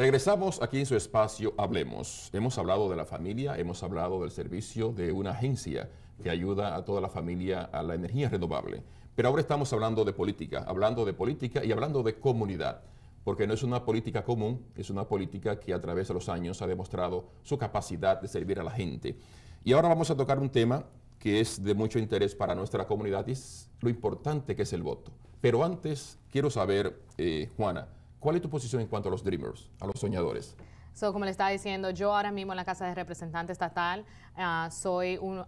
Regresamos aquí en su espacio Hablemos. Hemos hablado de la familia, hemos hablado del servicio de una agencia que ayuda a toda la familia a la energía renovable. Pero ahora estamos hablando de política, hablando de política y hablando de comunidad, porque no es una política común, es una política que a través de los años ha demostrado su capacidad de servir a la gente. Y ahora vamos a tocar un tema que es de mucho interés para nuestra comunidad y es lo importante que es el voto. Pero antes quiero saber, eh, Juana, ¿Cuál es tu posición en cuanto a los dreamers, a los soñadores? So, como le estaba diciendo, yo ahora mismo en la Casa de Representantes Estatal ah, soy un,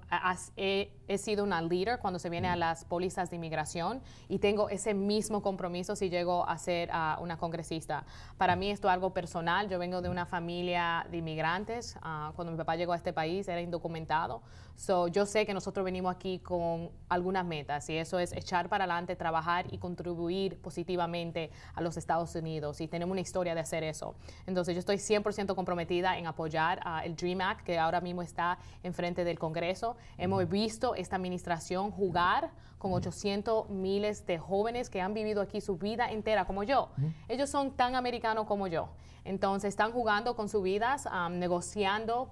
he, sido una líder cuando se viene a las pólizas de inmigración y tengo ese mismo compromiso si llego a ser ah, una congresista. Para mí esto es algo personal. Yo vengo de una familia de inmigrantes. Ah, cuando mi papá llegó a este país era indocumentado. yo sé que nosotros venimos aquí con algunas metas y eso es echar para adelante, trabajar y contribuir positivamente a los Estados Unidos y tenemos una historia de hacer eso. Entonces yo estoy siempre comprometida en apoyar el Dream Act que ahora mismo está enfrente del Congreso. Hemos visto esta administración jugar con 800 miles de jóvenes que han vivido aquí su vida entera, como yo. Ellos son tan americanos como yo. Entonces están jugando con sus vidas, negociando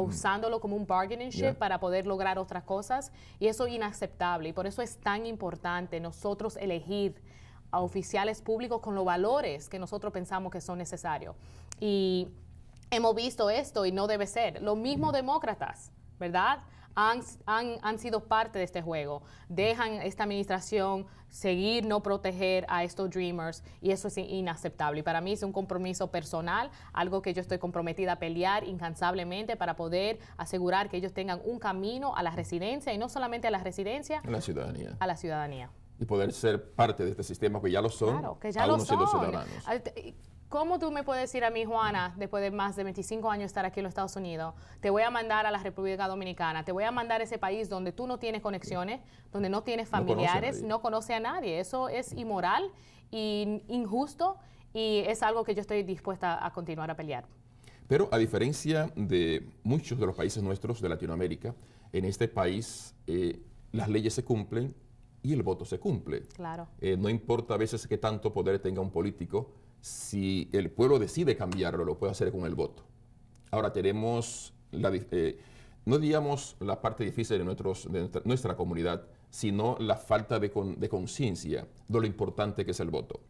usándolo como un bargaining chip para poder lograr otras cosas y eso es inaceptable y por eso es tan importante nosotros elegir a oficiales públicos con los valores que nosotros pensamos que son necesarios. Y hemos visto esto y no debe ser. Los mismos demócratas, ¿verdad? Han, han, sido parte de este juego. Dejan esta administración seguir no proteger a estos Dreamers y eso es inaceptable. Y para mí es un compromiso personal, algo que yo estoy comprometida a pelear incansablemente para poder asegurar que ellos tengan un camino a la residencia y no solamente a la residencia, a la ciudadanía. A la ciudadanía. Y poder ser parte de este sistema, que ya lo son, claro, que ya lo son. ¿Cómo tú me puedes decir a mí, Juana, después de más de 25 años estar aquí en los Estados Unidos, te voy a mandar a la República Dominicana, te voy a mandar a ese país donde tú no tienes conexiones, donde no tienes familiares, no conoce a nadie? Eso es inmoral y injusto y es algo que yo estoy dispuesta a continuar a pelear. Pero a diferencia de muchos de los países nuestros de Latinoamérica, en este país eh, las leyes se cumplen y el voto se cumple. Claro. Eh, no importa a veces que tanto poder tenga un político, si el pueblo decide cambiarlo, lo puede hacer con el voto. Ahora tenemos, la, eh, no digamos la parte difícil de, nuestra, comunidad, sino la falta de, conciencia de lo importante que es el voto.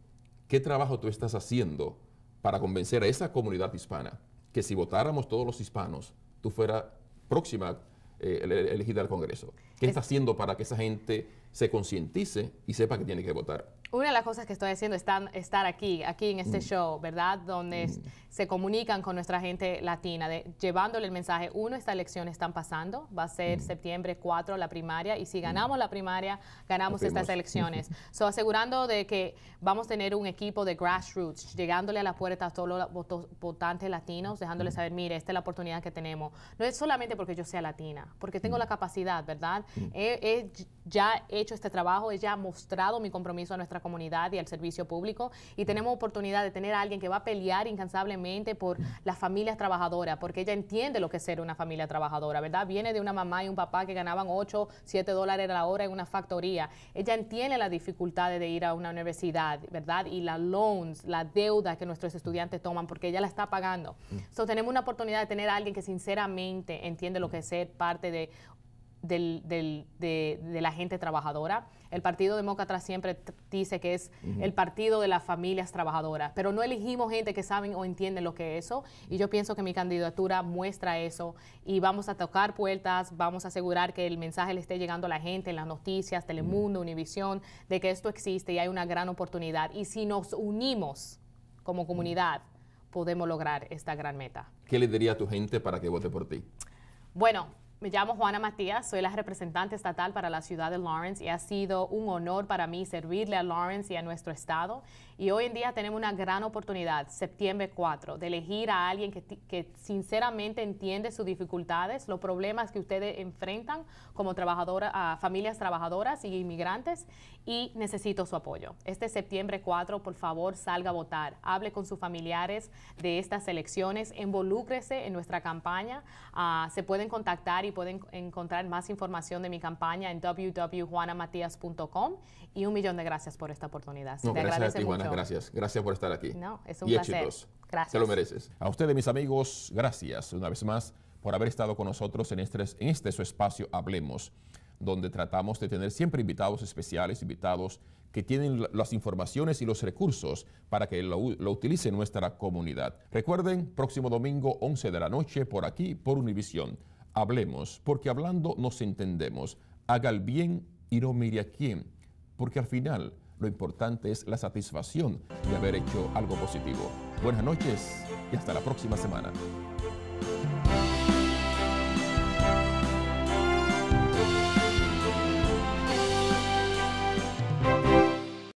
¿Qué trabajo tú estás haciendo para convencer a esa comunidad hispana que si votáramos todos los hispanos, tú fueras próxima eh, elegida al Congreso? ¿Qué estás haciendo para que esa gente se concientice y sepa que tiene que votar. Una de las cosas que estoy haciendo es estar aquí, aquí en este mm. show, ¿verdad? Donde mm. se comunican con nuestra gente latina, llevándole el mensaje, uno, estas elecciones están pasando, va a ser mm. septiembre 4 la primaria, y si ganamos la primaria, ganamos estas elecciones. so, asegurando de que vamos a tener un equipo de grassroots, llegándole a la puerta a todos los votantes latinos, dejándoles saber, mire, esta es la oportunidad que tenemos. No es solamente porque yo sea latina, porque tengo la capacidad, ¿verdad? Eh, eh, ya hecho este trabajo, ella ha mostrado mi compromiso a nuestra comunidad y al servicio público y tenemos oportunidad de tener a alguien que va a pelear incansablemente por las familias trabajadoras, porque ella entiende lo que es ser una familia trabajadora, ¿verdad? Viene de una mamá y un papá que ganaban 8, 7 dólares a la hora en una factoría. Ella entiende la dificultades de ir a una universidad, ¿verdad? Y las loans, la deuda que nuestros estudiantes toman, porque ella la está pagando. Entonces mm. tenemos una oportunidad de tener a alguien que sinceramente entiende lo que es ser parte de de, la gente trabajadora. El Partido Demócrata siempre dice que es el partido de las familias trabajadoras, pero no elegimos gente que saben o entienden lo que es eso. Y yo pienso que mi candidatura muestra eso y vamos a tocar puertas, vamos a asegurar que el mensaje le esté llegando a la gente en las noticias, Telemundo, Univisión, de que esto existe y hay una gran oportunidad. Y si nos unimos como comunidad, podemos lograr esta gran meta. ¿Qué le diría a tu gente para que vote por ti? Bueno, me llamo Juana Matías, soy la representante estatal para la ciudad de Lawrence y ha sido un honor para mí servirle a Lawrence y a nuestro estado. Y hoy en día tenemos una gran oportunidad, septiembre 4, de elegir a alguien que, sinceramente entiende sus dificultades, los problemas que ustedes enfrentan como trabajadora, familias trabajadoras y inmigrantes y necesito su apoyo. Este septiembre 4, por favor, salga a votar, hable con sus familiares de estas elecciones, involúcrese en nuestra campaña, ah, se pueden contactar y pueden encontrar más información de mi campaña en www.juanamatías.com. y un millón de gracias por esta oportunidad. Muchas gracias a Juana, gracias. Gracias por estar aquí. es un placer. Gracias. Te lo mereces. A ustedes, mis amigos, gracias una vez más por haber estado con nosotros en este, este su espacio Hablemos, donde tratamos de tener siempre invitados especiales, invitados que tienen las informaciones y los recursos para que lo, lo, utilice nuestra comunidad. Recuerden, próximo domingo 11 de la noche por aquí, por Univisión. Hablemos, porque hablando nos entendemos. Haga el bien y no mire a quién, porque al final lo importante es la satisfacción de haber hecho algo positivo. Buenas noches y hasta la próxima semana.